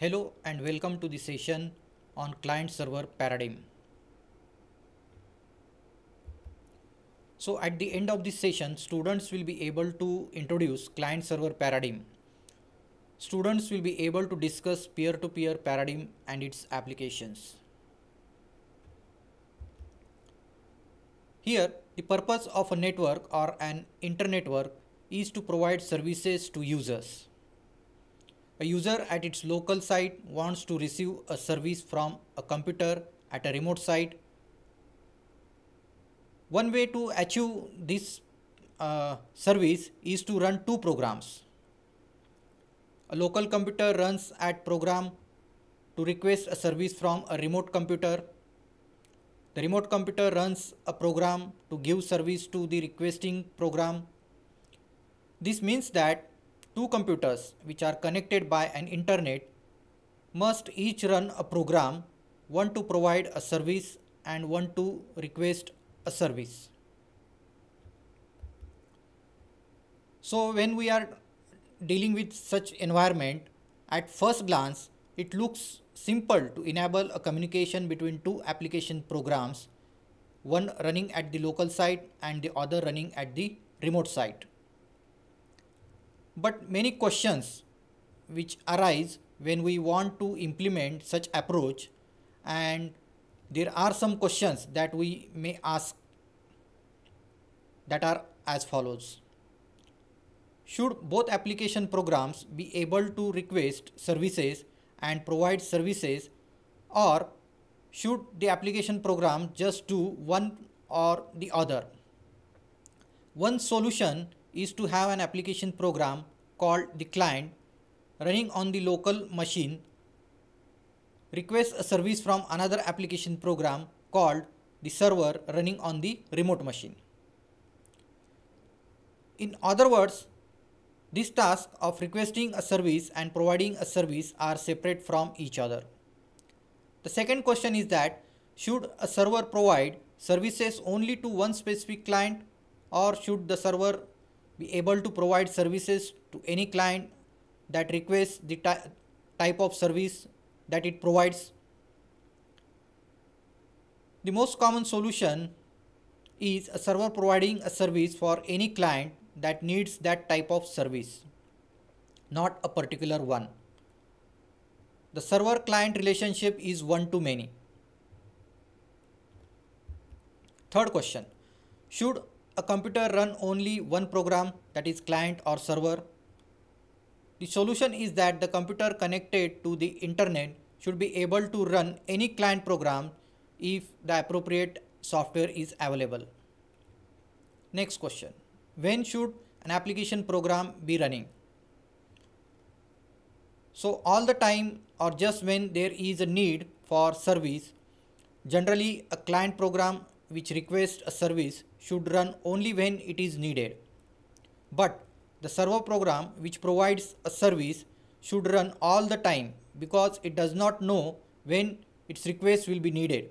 Hello and welcome to the session on client server paradigm. So at the end of this session, students will be able to introduce client server paradigm. Students will be able to discuss peer-to-peer -peer paradigm and its applications. Here, the purpose of a network or an internetwork is to provide services to users. A user at its local site wants to receive a service from a computer at a remote site. One way to achieve this uh, service is to run two programs. A local computer runs at program to request a service from a remote computer. The remote computer runs a program to give service to the requesting program. This means that two computers which are connected by an internet must each run a program, one to provide a service and one to request a service. So when we are dealing with such environment, at first glance, it looks simple to enable a communication between two application programs, one running at the local site and the other running at the remote site. But many questions which arise when we want to implement such approach and there are some questions that we may ask that are as follows. Should both application programs be able to request services and provide services or should the application program just do one or the other? One solution is to have an application program called the client running on the local machine requests a service from another application program called the server running on the remote machine. In other words, this task of requesting a service and providing a service are separate from each other. The second question is that should a server provide services only to one specific client or should the server be able to provide services to any client that requests the ty- type of service that it provides. The most common solution is a server providing a service for any client that needs that type of service, not a particular one. The server client relationship is one to many. Third question Should a computer run only one program that is client or server? The solution is that the computer connected to the internet should be able to run any client program if the appropriate software is available. Next question. When should an application program be running? So all the time or just when there is a need for service, generally a client program which requests a service should run only when it is needed. But the server program which provides a service should run all the time because it does not know when its request will be needed.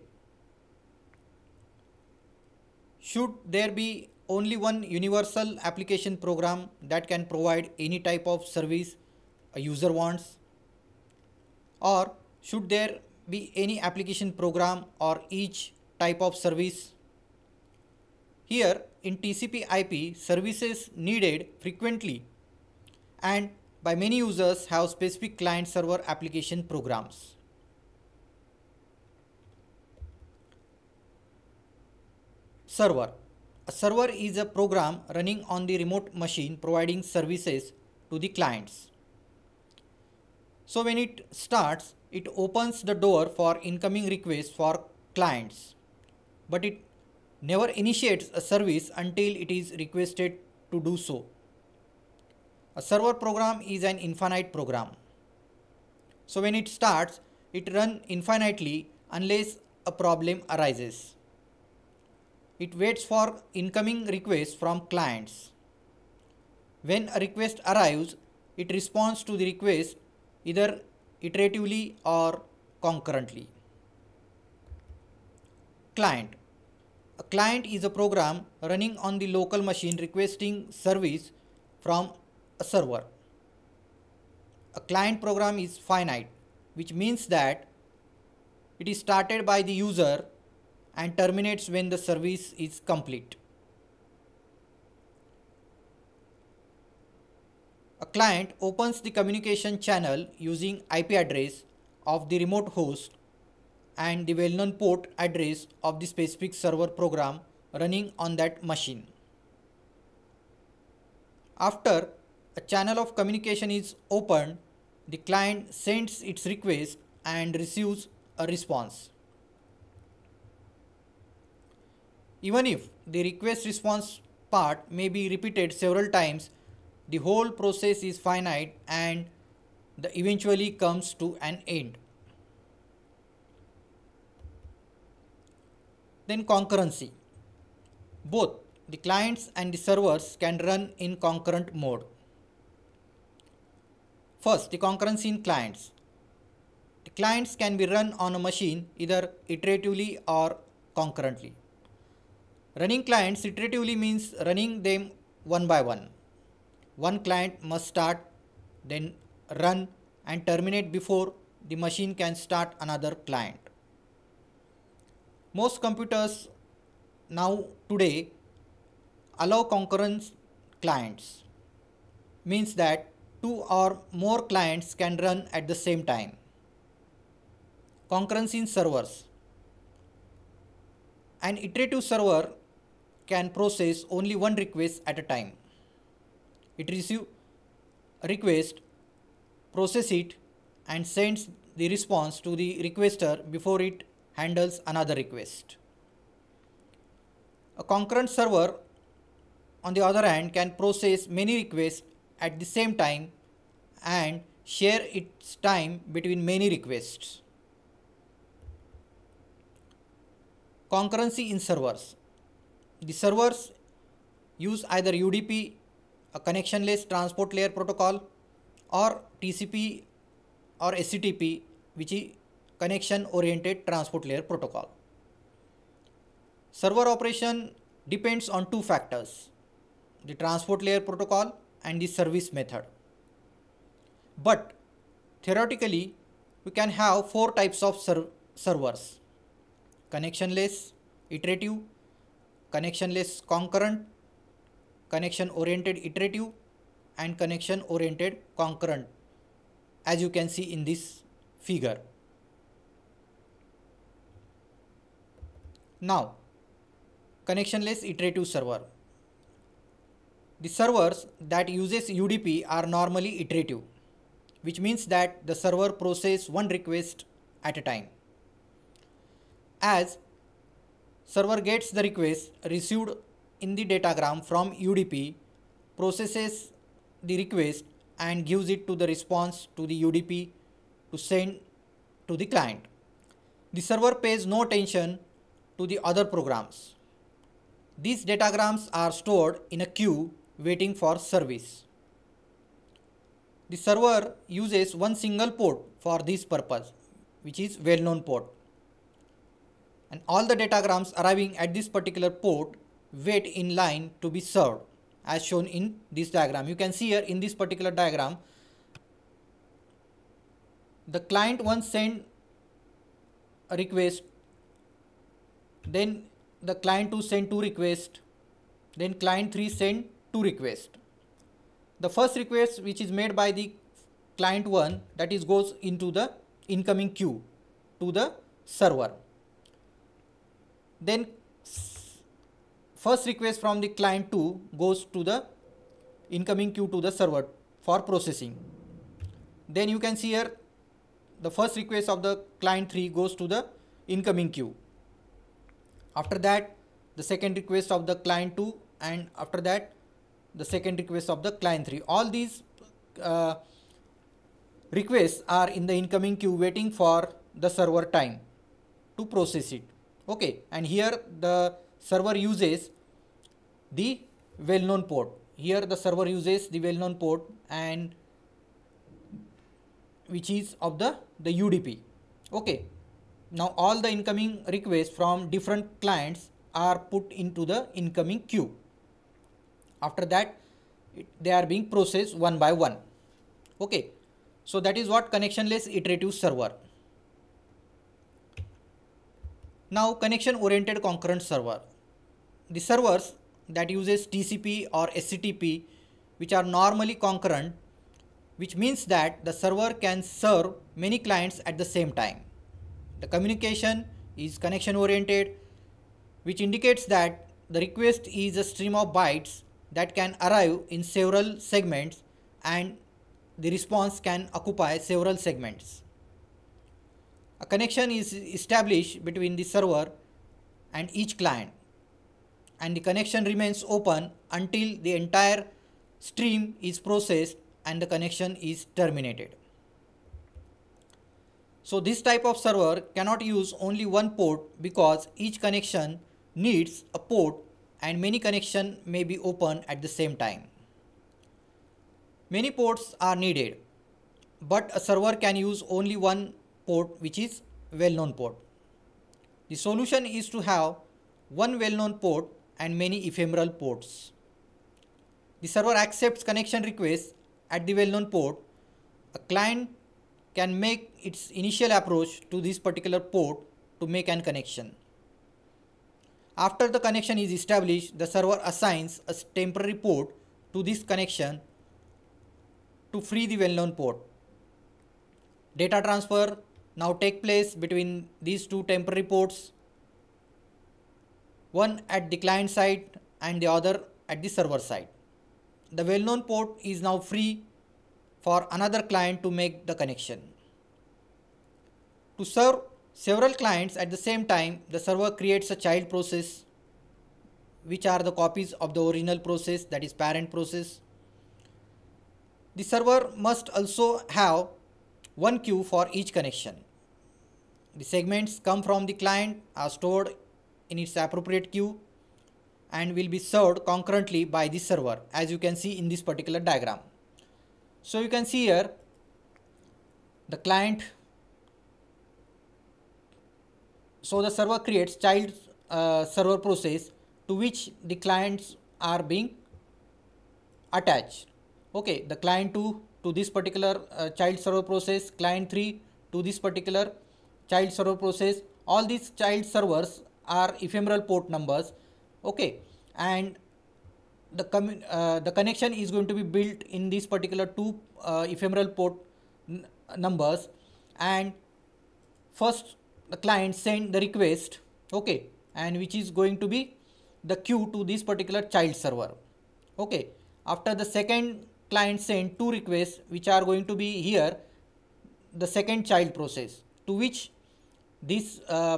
Should there be only one universal application program that can provide any type of service a user wants? Or should there be any application program or each type of service? Here in TCP IP, services needed frequently and by many users have specific client server application programs. Server. A server is a program running on the remote machine providing services to the clients. So when it starts, it opens the door for incoming requests for clients, but it never initiates a service until it is requested to do so. A server program is an infinite program. So when it starts, it runs infinitely unless a problem arises. It waits for incoming requests from clients. When a request arrives, it responds to the request either iteratively or concurrently. Client a client is a program running on the local machine requesting service from a server. A client program is finite, which means that it is started by the user and terminates when the service is complete. A client opens the communication channel using IP address of the remote host and the well-known port address of the specific server program running on that machine. After a channel of communication is opened, the client sends its request and receives a response. Even if the request response part may be repeated several times, the whole process is finite and the eventually comes to an end. Then concurrency. Both the clients and the servers can run in concurrent mode. First, the concurrency in clients. The clients can be run on a machine either iteratively or concurrently. Running clients iteratively means running them one by one. One client must start, then run and terminate before the machine can start another client. Most computers now today allow concurrent clients means that two or more clients can run at the same time. Concurrency in servers. An iterative server can process only one request at a time. It receives a request, process it and sends the response to the requester before it handles another request. A concurrent server, on the other hand, can process many requests at the same time and share its time between many requests. Concurrency in servers. The servers use either UDP, a connectionless transport layer protocol, or TCP or SCTP, which connection oriented transport layer protocol. Server operation depends on two factors, the transport layer protocol and the service method. But theoretically, we can have four types of ser servers, connectionless, iterative, connectionless concurrent, connection oriented iterative and connection oriented concurrent as you can see in this figure. Now, connectionless iterative server. The servers that uses UDP are normally iterative, which means that the server process one request at a time. As server gets the request received in the datagram from UDP, processes the request and gives it to the response to the UDP to send to the client. The server pays no attention to the other programs. These datagrams are stored in a queue waiting for service. The server uses one single port for this purpose, which is well-known port. And all the datagrams arriving at this particular port wait in line to be served as shown in this diagram. You can see here in this particular diagram, the client once sent a request then the client 2 send two request then client 3 send two request the first request which is made by the client 1 that is goes into the incoming queue to the server then first request from the client 2 goes to the incoming queue to the server for processing then you can see here the first request of the client 3 goes to the incoming queue after that the second request of the client 2 and after that the second request of the client 3 all these uh, requests are in the incoming queue waiting for the server time to process it okay and here the server uses the well-known port here the server uses the well-known port and which is of the the UDP okay now all the incoming requests from different clients are put into the incoming queue. After that, it, they are being processed one by one. Okay, so that is what connectionless iterative server. Now connection oriented concurrent server. The servers that uses TCP or SCTP which are normally concurrent which means that the server can serve many clients at the same time. The communication is connection oriented which indicates that the request is a stream of bytes that can arrive in several segments and the response can occupy several segments. A connection is established between the server and each client and the connection remains open until the entire stream is processed and the connection is terminated. So this type of server cannot use only one port because each connection needs a port and many connection may be open at the same time. Many ports are needed, but a server can use only one port which is well-known port. The solution is to have one well-known port and many ephemeral ports. The server accepts connection requests at the well-known port. A client can make its initial approach to this particular port to make an connection. After the connection is established, the server assigns a temporary port to this connection to free the well-known port. Data transfer now take place between these two temporary ports, one at the client side and the other at the server side. The well-known port is now free for another client to make the connection. To serve several clients at the same time, the server creates a child process which are the copies of the original process that is parent process. The server must also have one queue for each connection. The segments come from the client are stored in its appropriate queue and will be served concurrently by the server as you can see in this particular diagram. So you can see here the client. So the server creates child uh, server process to which the clients are being attached. Okay, the client 2 to this particular uh, child server process, client 3 to this particular child server process. All these child servers are ephemeral port numbers. Okay, and the, com- uh, the connection is going to be built in this particular two uh, ephemeral port numbers and first the client send the request okay and which is going to be the queue to this particular child server okay after the second client send two requests which are going to be here the second child process to which this uh,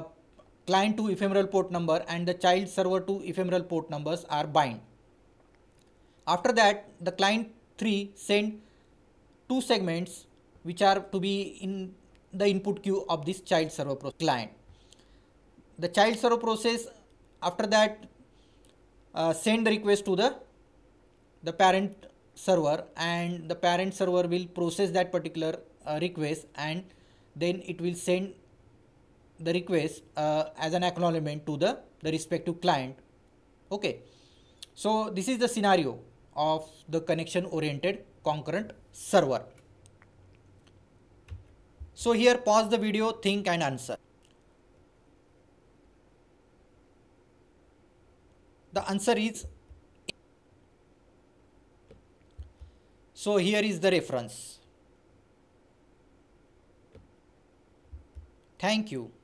client to ephemeral port number and the child server to ephemeral port numbers are bind after that, the client 3 send two segments which are to be in the input queue of this child server client. The child server process after that uh, send the request to the the parent server and the parent server will process that particular uh, request and then it will send the request uh, as an acknowledgement to the the respective client okay so this is the scenario of the connection oriented concurrent server. So here pause the video, think and answer. The answer is So here is the reference. Thank you.